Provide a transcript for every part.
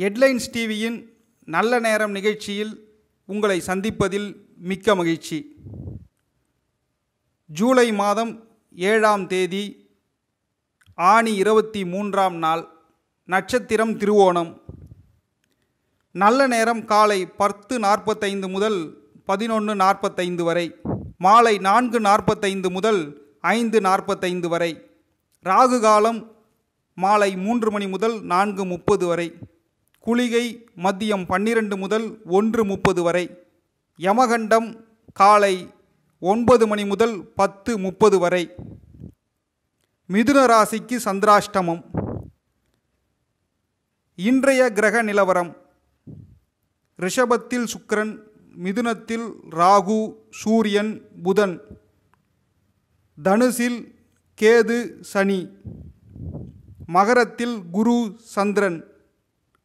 headlines டிவியின் நல்ல நேரம் நிகழ்ச்சியில் உங்களை சந்திப்பதில் மிக்க மகிழ்ச்சி ஜூலை மாதம் ஏழாம் தேதி ஆணி இருபத்தி மூன்றாம் நாள் நட்சத்திரம் திருவோணம் நல்ல நேரம் காலை பத்து நாற்பத்தைந்து முதல் பதினொன்று நாற்பத்தைந்து வரை மாலை நான்கு நாற்பத்தைந்து முதல் ஐந்து நாற்பத்தைந்து வரை ராகு காலம் மாலை மூன்று மணி முதல் நான்கு முப்பது வரை குளிகை மதியம் பன்னிரண்டு முதல் ஒன்று முப்பது வரை யமகண்டம் காலை ஒன்பது மணி முதல் பத்து முப்பது வரை மிதுன ராசிக்கு சந்திராஷ்டமம் இன்றைய கிரக நிலவரம் ரிஷபத்தில் சுக்கரன் மிதுனத்தில் ராகு சூரியன் புதன் தனுசில் கேது சனி மகரத்தில் குரு சந்திரன்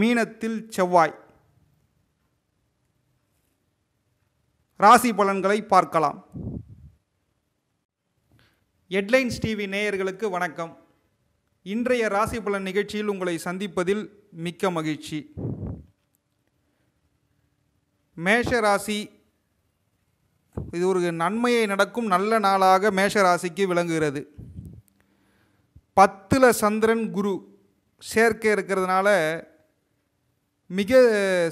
மீனத்தில் செவ்வாய் ராசி பலன்களை பார்க்கலாம் ஹெட்லைன்ஸ் டிவி நேயர்களுக்கு வணக்கம் இன்றைய ராசி பலன் நிகழ்ச்சியில் உங்களை சந்திப்பதில் மிக்க மகிழ்ச்சி மேஷ ராசி இது ஒரு நன்மையை நடக்கும் நல்ல நாளாக மேஷ ராசிக்கு விளங்குகிறது பத்தில் சந்திரன் குரு சேர்க்கை இருக்கிறதுனால மிக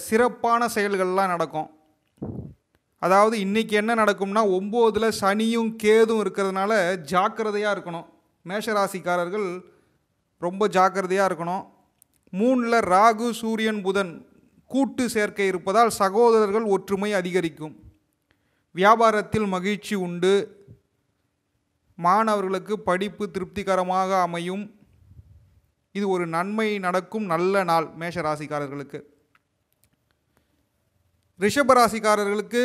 சிறப்பான செயல்கள்லாம் நடக்கும் அதாவது இன்றைக்கி என்ன நடக்கும்னா ஒம்போதில் சனியும் கேதும் இருக்கிறதுனால ஜாக்கிரதையாக இருக்கணும் மேஷராசிக்காரர்கள் ரொம்ப ஜாக்கிரதையாக இருக்கணும் மூணில் ராகு சூரியன் புதன் கூட்டு சேர்க்கை இருப்பதால் சகோதரர்கள் ஒற்றுமை அதிகரிக்கும் வியாபாரத்தில் மகிழ்ச்சி உண்டு மாணவர்களுக்கு படிப்பு திருப்திகரமாக அமையும் இது ஒரு நன்மை நடக்கும் நல்ல நாள் மேஷ ராசிக்காரர்களுக்கு ரிஷப ராசிக்காரர்களுக்கு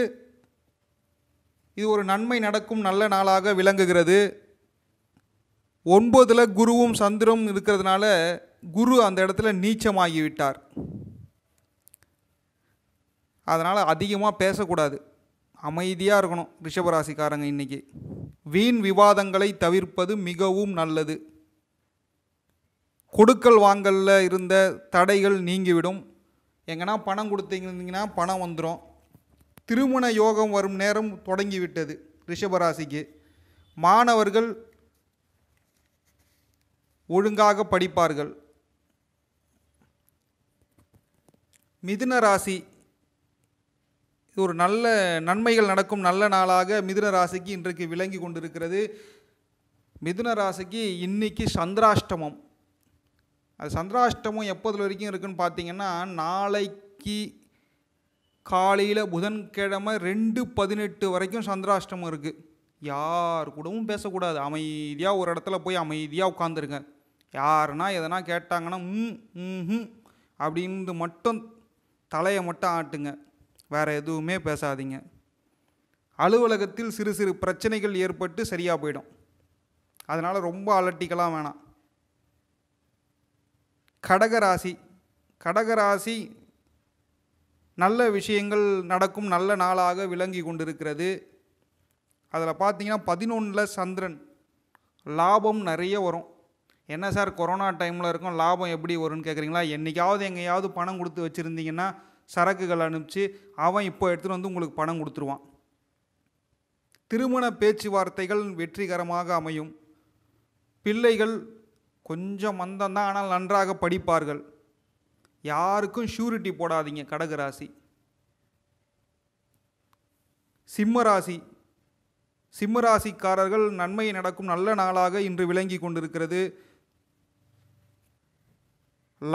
இது ஒரு நன்மை நடக்கும் நல்ல நாளாக விளங்குகிறது ஒன்பதில் குருவும் சந்திரம் இருக்கிறதுனால குரு அந்த இடத்துல நீச்சமாகிவிட்டார் அதனால் அதிகமாக பேசக்கூடாது அமைதியாக இருக்கணும் ரிஷபராசிக்காரங்க இன்றைக்கி வீண் விவாதங்களை தவிர்ப்பது மிகவும் நல்லது கொடுக்கல் வாங்கலில் இருந்த தடைகள் நீங்கிவிடும் எங்கன்னா பணம் கொடுத்தீங்கன்னா பணம் வந்துடும் திருமண யோகம் வரும் நேரம் தொடங்கிவிட்டது ரிஷபராசிக்கு மாணவர்கள் ஒழுங்காக படிப்பார்கள் மிதுன ராசி இது ஒரு நல்ல நன்மைகள் நடக்கும் நல்ல நாளாக மிதுன ராசிக்கு இன்றைக்கு விளங்கி கொண்டிருக்கிறது மிதுன ராசிக்கு இன்னைக்கு சந்திராஷ்டமம் அது சந்திராஷ்டமம் எப்போது வரைக்கும் இருக்குதுன்னு பார்த்தீங்கன்னா நாளைக்கு காலையில் புதன்கிழமை ரெண்டு பதினெட்டு வரைக்கும் சந்திராஷ்டமம் இருக்குது யார் கூடவும் பேசக்கூடாது அமைதியாக ஒரு இடத்துல போய் அமைதியாக உட்காந்துருங்க யாருன்னா எதனா கேட்டாங்கன்னா ம் ம் அப்படின்னு மட்டும் தலையை மட்டும் ஆட்டுங்க வேறு எதுவுமே பேசாதீங்க அலுவலகத்தில் சிறு சிறு பிரச்சனைகள் ஏற்பட்டு சரியாக போயிடும் அதனால் ரொம்ப அலட்டிக்கலாம் வேணாம் கடகராசி கடகராசி நல்ல விஷயங்கள் நடக்கும் நல்ல நாளாக விளங்கி கொண்டிருக்கிறது அதில் பார்த்தீங்கன்னா பதினொன்றில் சந்திரன் லாபம் நிறைய வரும் என்ன சார் கொரோனா டைமில் இருக்கும் லாபம் எப்படி வரும்னு கேட்குறீங்களா என்றைக்காவது எங்கேயாவது பணம் கொடுத்து வச்சுருந்தீங்கன்னா சரக்குகள் அனுப்பிச்சு அவன் இப்போ எடுத்துகிட்டு வந்து உங்களுக்கு பணம் கொடுத்துருவான் திருமண பேச்சுவார்த்தைகள் வெற்றிகரமாக அமையும் பிள்ளைகள் கொஞ்சம் மந்தந்தான் ஆனால் நன்றாக படிப்பார்கள் யாருக்கும் ஷூரிட்டி போடாதீங்க கடக ராசி சிம்ம ராசி சிம்ம ராசிக்காரர்கள் நன்மை நடக்கும் நல்ல நாளாக இன்று விளங்கி கொண்டிருக்கிறது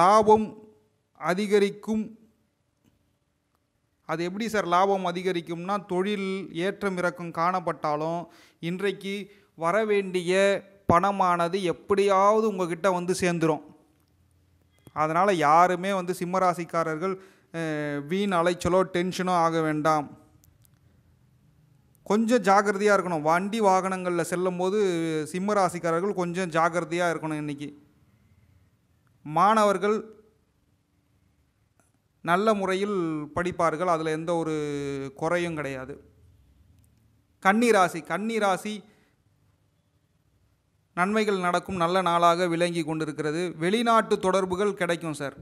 லாபம் அதிகரிக்கும் அது எப்படி சார் லாபம் அதிகரிக்கும்னா தொழில் ஏற்றம் இறக்கம் காணப்பட்டாலும் இன்றைக்கு வரவேண்டிய பணமானது எப்படியாவது உங்ககிட்ட வந்து சேர்ந்துடும் அதனால் யாருமே வந்து சிம்மராசிக்காரர்கள் வீண் அலைச்சலோ டென்ஷனோ ஆக வேண்டாம் கொஞ்சம் ஜாகிரதையாக இருக்கணும் வண்டி வாகனங்களில் செல்லும் போது சிம்மராசிக்காரர்கள் கொஞ்சம் ஜாகிரதையாக இருக்கணும் இன்றைக்கி மாணவர்கள் நல்ல முறையில் படிப்பார்கள் அதில் எந்த ஒரு குறையும் கிடையாது கன்னிராசி கன்னிராசி நன்மைகள் நடக்கும் நல்ல நாளாக விளங்கி கொண்டிருக்கிறது வெளிநாட்டு தொடர்புகள் கிடைக்கும் சார்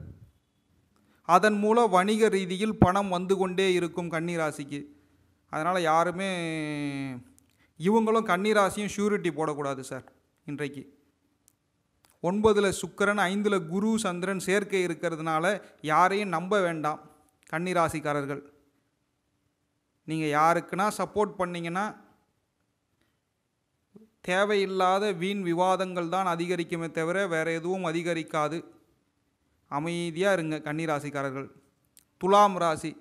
அதன் மூலம் வணிக ரீதியில் பணம் வந்து கொண்டே இருக்கும் கன்னிராசிக்கு அதனால் யாருமே இவங்களும் கன்னிராசியும் ஷூரிட்டி போடக்கூடாது சார் இன்றைக்கு ஒன்பதில் சுக்கரன் ஐந்தில் குரு சந்திரன் சேர்க்கை இருக்கிறதுனால யாரையும் நம்ப வேண்டாம் கன்னிராசிக்காரர்கள் நீங்கள் யாருக்குன்னா சப்போர்ட் பண்ணிங்கன்னா தேவையில்லாத வீண் விவாதங்கள் தான் அதிகரிக்குமே தவிர வேறு எதுவும் அதிகரிக்காது அமைதியாக இருங்க கன்னிராசிக்காரர்கள் துலாம் ராசி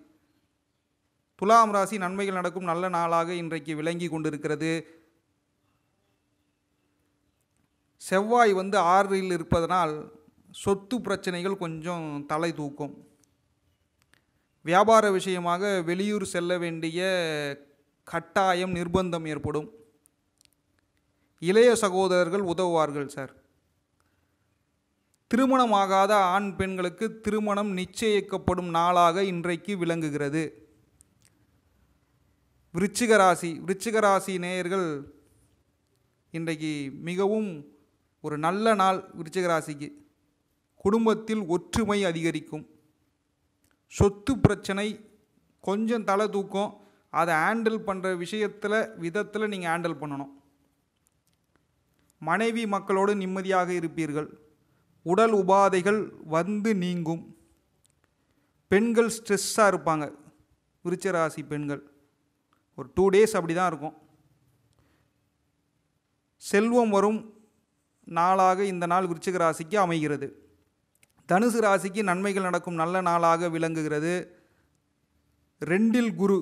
துலாம் ராசி நன்மைகள் நடக்கும் நல்ல நாளாக இன்றைக்கு விளங்கி கொண்டிருக்கிறது செவ்வாய் வந்து ஆறில் இருப்பதனால் சொத்து பிரச்சனைகள் கொஞ்சம் தலை தூக்கும் வியாபார விஷயமாக வெளியூர் செல்ல வேண்டிய கட்டாயம் நிர்பந்தம் ஏற்படும் இளைய சகோதரர்கள் உதவுவார்கள் சார் திருமணமாகாத ஆண் பெண்களுக்கு திருமணம் நிச்சயிக்கப்படும் நாளாக இன்றைக்கு விளங்குகிறது விருச்சிகராசி விருச்சிகராசி நேயர்கள் இன்றைக்கு மிகவும் ஒரு நல்ல நாள் விருச்சிகராசிக்கு குடும்பத்தில் ஒற்றுமை அதிகரிக்கும் சொத்து பிரச்சனை கொஞ்சம் தலை தூக்கம் அதை ஹேண்டில் பண்ணுற விஷயத்தில் விதத்தில் நீங்கள் ஹேண்டில் பண்ணணும் மனைவி மக்களோடு நிம்மதியாக இருப்பீர்கள் உடல் உபாதைகள் வந்து நீங்கும் பெண்கள் ஸ்ட்ரெஸ்ஸாக இருப்பாங்க விருச்சராசி பெண்கள் ஒரு டூ டேஸ் அப்படி தான் இருக்கும் செல்வம் வரும் நாளாக இந்த நாள் விருச்சிக ராசிக்கு அமைகிறது தனுசு ராசிக்கு நன்மைகள் நடக்கும் நல்ல நாளாக விளங்குகிறது ரெண்டில் குரு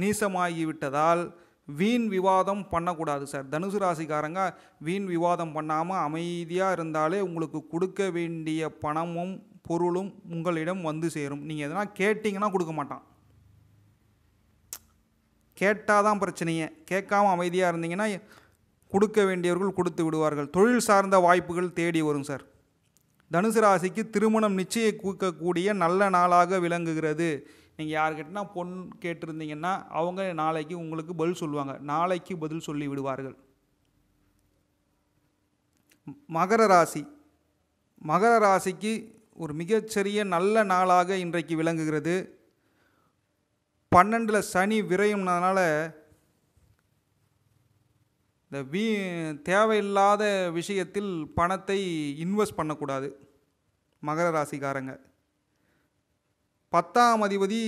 நீசமாகிவிட்டதால் வீண் விவாதம் பண்ணக்கூடாது சார் தனுசு ராசிக்காரங்க வீண் விவாதம் பண்ணாமல் அமைதியாக இருந்தாலே உங்களுக்கு கொடுக்க வேண்டிய பணமும் பொருளும் உங்களிடம் வந்து சேரும் நீங்கள் எதனால் கேட்டிங்கன்னா கொடுக்க மாட்டான் கேட்டால் தான் பிரச்சனையே கேட்காம அமைதியாக இருந்தீங்கன்னா கொடுக்க வேண்டியவர்கள் கொடுத்து விடுவார்கள் தொழில் சார்ந்த வாய்ப்புகள் தேடி வரும் சார் தனுசு ராசிக்கு திருமணம் நிச்சயம் கூக்கக்கூடிய நல்ல நாளாக விளங்குகிறது நீங்கள் யார்கிட்டனா பொன் கேட்டிருந்தீங்கன்னா அவங்க நாளைக்கு உங்களுக்கு பதில் சொல்லுவாங்க நாளைக்கு பதில் சொல்லி விடுவார்கள் மகர ராசி மகர ராசிக்கு ஒரு மிகச்சிறிய நல்ல நாளாக இன்றைக்கு விளங்குகிறது பன்னெண்டில் சனி விரையும்னால இந்த வீ தேவையில்லாத விஷயத்தில் பணத்தை இன்வெஸ்ட் பண்ணக்கூடாது மகர ராசிக்காரங்க பத்தாம் அதிபதி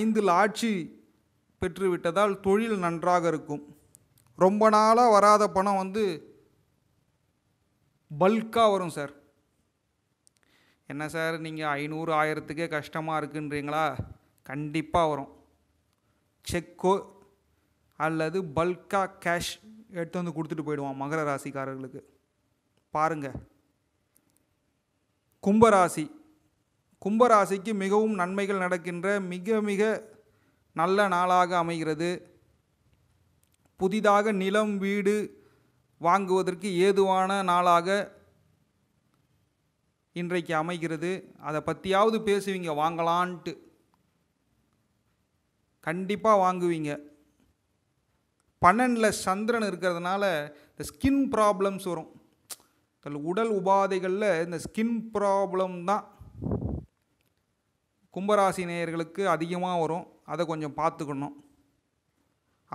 ஐந்தில் ஆட்சி பெற்றுவிட்டதால் தொழில் நன்றாக இருக்கும் ரொம்ப நாளாக வராத பணம் வந்து பல்காக வரும் சார் என்ன சார் நீங்கள் ஐநூறு ஆயிரத்துக்கே கஷ்டமாக இருக்குன்றீங்களா கண்டிப்பாக வரும் செக்கோ அல்லது பல்காக கேஷ் எடுத்து வந்து கொடுத்துட்டு போயிடுவான் மகர ராசிக்காரர்களுக்கு பாருங்கள் கும்பராசி கும்பராசிக்கு மிகவும் நன்மைகள் நடக்கின்ற மிக மிக நல்ல நாளாக அமைகிறது புதிதாக நிலம் வீடு வாங்குவதற்கு ஏதுவான நாளாக இன்றைக்கு அமைகிறது அதை பற்றியாவது பேசுவீங்க வாங்கலான்ட்டு கண்டிப்பாக வாங்குவீங்க பன்னெண்டில் சந்திரன் இருக்கிறதுனால இந்த ஸ்கின் ப்ராப்ளம்ஸ் வரும் உடல் உபாதைகளில் இந்த ஸ்கின் ப்ராப்ளம் தான் கும்பராசி நேயர்களுக்கு அதிகமாக வரும் அதை கொஞ்சம் பார்த்துக்கணும்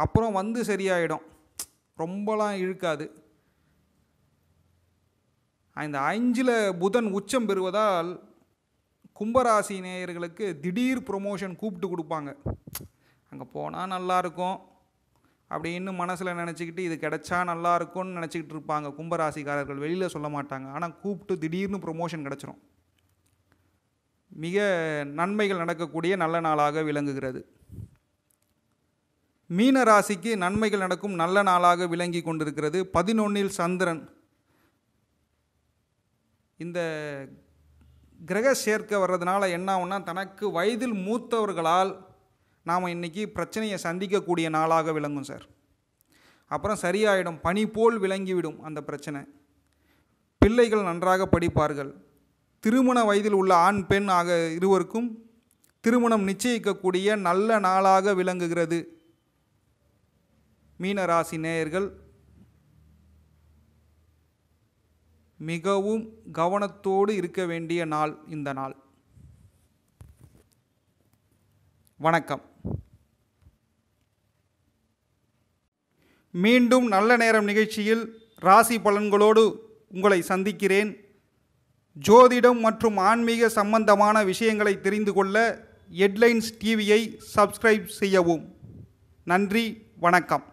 அப்புறம் வந்து சரியாயிடும் ரொம்பலாம் இழுக்காது இந்த அஞ்சில் புதன் உச்சம் பெறுவதால் கும்பராசி நேயர்களுக்கு திடீர் ப்ரொமோஷன் கூப்பிட்டு கொடுப்பாங்க அங்கே போனால் நல்லாயிருக்கும் அப்படின்னு மனசில் நினச்சிக்கிட்டு இது கிடச்சா நல்லா இருக்கும்னு நினச்சிக்கிட்டு இருப்பாங்க கும்பராசிக்காரர்கள் வெளியில் சொல்ல மாட்டாங்க ஆனால் கூப்பிட்டு திடீர்னு ப்ரொமோஷன் கிடச்சிரும் மிக நன்மைகள் நடக்கக்கூடிய நல்ல நாளாக விளங்குகிறது மீன ராசிக்கு நன்மைகள் நடக்கும் நல்ல நாளாக விளங்கி கொண்டிருக்கிறது பதினொன்றில் சந்திரன் இந்த கிரக சேர்க்க வர்றதுனால என்ன ஆகும்னா தனக்கு வயதில் மூத்தவர்களால் நாம் இன்றைக்கி பிரச்சனையை சந்திக்கக்கூடிய நாளாக விளங்கும் சார் அப்புறம் சரியாயிடும் பனி போல் விளங்கிவிடும் அந்த பிரச்சனை பிள்ளைகள் நன்றாக படிப்பார்கள் திருமண வயதில் உள்ள ஆண் பெண் ஆக இருவருக்கும் திருமணம் நிச்சயிக்கக்கூடிய நல்ல நாளாக விளங்குகிறது மீனராசி நேயர்கள் மிகவும் கவனத்தோடு இருக்க வேண்டிய நாள் இந்த நாள் வணக்கம் மீண்டும் நல்ல நேரம் நிகழ்ச்சியில் ராசி பலன்களோடு உங்களை சந்திக்கிறேன் ஜோதிடம் மற்றும் ஆன்மீக சம்பந்தமான விஷயங்களை தெரிந்து கொள்ள ஹெட்லைன்ஸ் டிவியை சப்ஸ்கிரைப் செய்யவும் நன்றி வணக்கம்